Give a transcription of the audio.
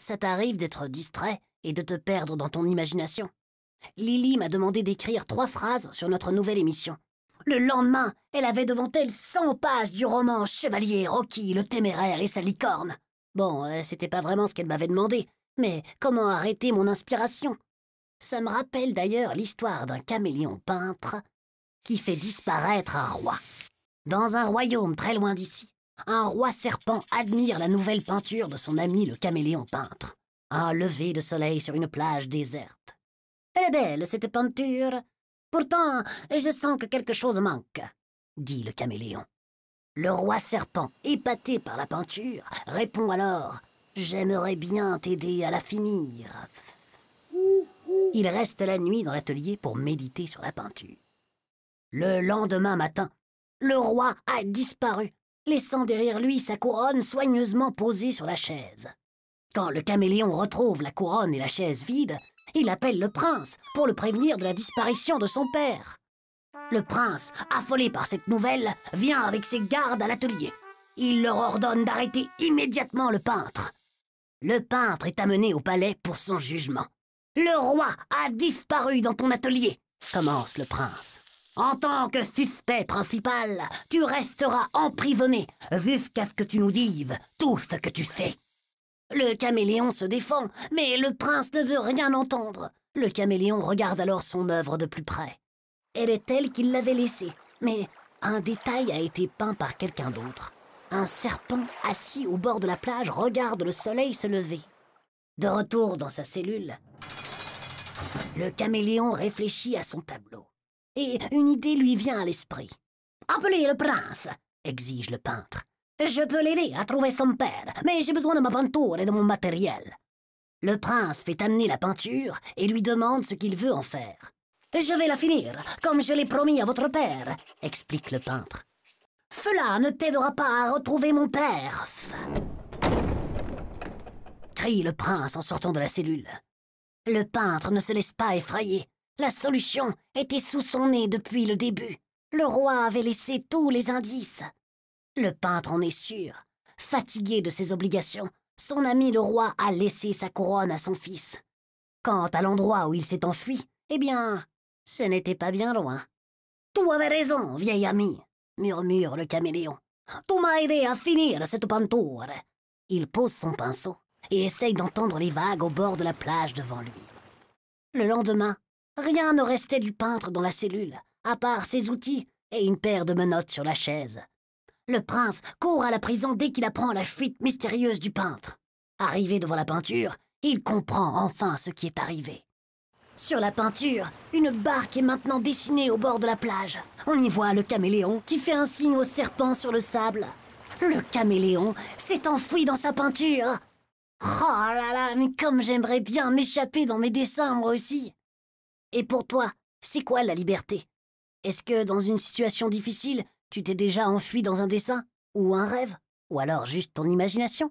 ça t'arrive d'être distrait et de te perdre dans ton imagination. Lily m'a demandé d'écrire trois phrases sur notre nouvelle émission. Le lendemain, elle avait devant elle 100 pages du roman Chevalier Rocky, le téméraire et sa licorne. Bon, euh, c'était pas vraiment ce qu'elle m'avait demandé, mais comment arrêter mon inspiration Ça me rappelle d'ailleurs l'histoire d'un caméléon peintre qui fait disparaître un roi. Dans un royaume très loin d'ici, un roi serpent admire la nouvelle peinture de son ami le caméléon peintre. Un lever de soleil sur une plage déserte. Elle est belle, cette peinture. Pourtant, je sens que quelque chose manque, dit le caméléon. Le roi serpent, épaté par la peinture, répond alors « J'aimerais bien t'aider à la finir. » Il reste la nuit dans l'atelier pour méditer sur la peinture. Le lendemain matin, le roi a disparu laissant derrière lui sa couronne soigneusement posée sur la chaise. Quand le caméléon retrouve la couronne et la chaise vide, il appelle le prince pour le prévenir de la disparition de son père. Le prince, affolé par cette nouvelle, vient avec ses gardes à l'atelier. Il leur ordonne d'arrêter immédiatement le peintre. Le peintre est amené au palais pour son jugement. Le roi a disparu dans ton atelier, commence le prince. En tant que suspect principal, tu resteras emprisonné jusqu'à ce que tu nous dises tout ce que tu sais. Le caméléon se défend, mais le prince ne veut rien entendre. Le caméléon regarde alors son œuvre de plus près. Elle est telle qu'il l'avait laissée, mais un détail a été peint par quelqu'un d'autre. Un serpent assis au bord de la plage regarde le soleil se lever. De retour dans sa cellule, le caméléon réfléchit à son tableau et une idée lui vient à l'esprit. Appelez le prince, exige le peintre. Je peux l'aider à trouver son père, mais j'ai besoin de ma peinture et de mon matériel. Le prince fait amener la peinture et lui demande ce qu'il veut en faire. Je vais la finir, comme je l'ai promis à votre père, explique le peintre. Cela ne t'aidera pas à retrouver mon père, crie le prince en sortant de la cellule. Le peintre ne se laisse pas effrayer. La solution était sous son nez depuis le début. Le roi avait laissé tous les indices. Le peintre en est sûr. Fatigué de ses obligations, son ami le roi a laissé sa couronne à son fils. Quant à l'endroit où il s'est enfui, eh bien, ce n'était pas bien loin. Tu avais raison, vieil ami, murmure le caméléon. Tu m'as aidé à finir cette peinture. Il pose son pinceau et essaye d'entendre les vagues au bord de la plage devant lui. Le lendemain, Rien ne restait du peintre dans la cellule, à part ses outils et une paire de menottes sur la chaise. Le prince court à la prison dès qu'il apprend la fuite mystérieuse du peintre. Arrivé devant la peinture, il comprend enfin ce qui est arrivé. Sur la peinture, une barque est maintenant dessinée au bord de la plage. On y voit le caméléon qui fait un signe au serpent sur le sable. Le caméléon s'est enfoui dans sa peinture. Oh là là, mais comme j'aimerais bien m'échapper dans mes dessins moi aussi. Et pour toi, c'est quoi la liberté Est-ce que dans une situation difficile, tu t'es déjà enfui dans un dessin Ou un rêve Ou alors juste ton imagination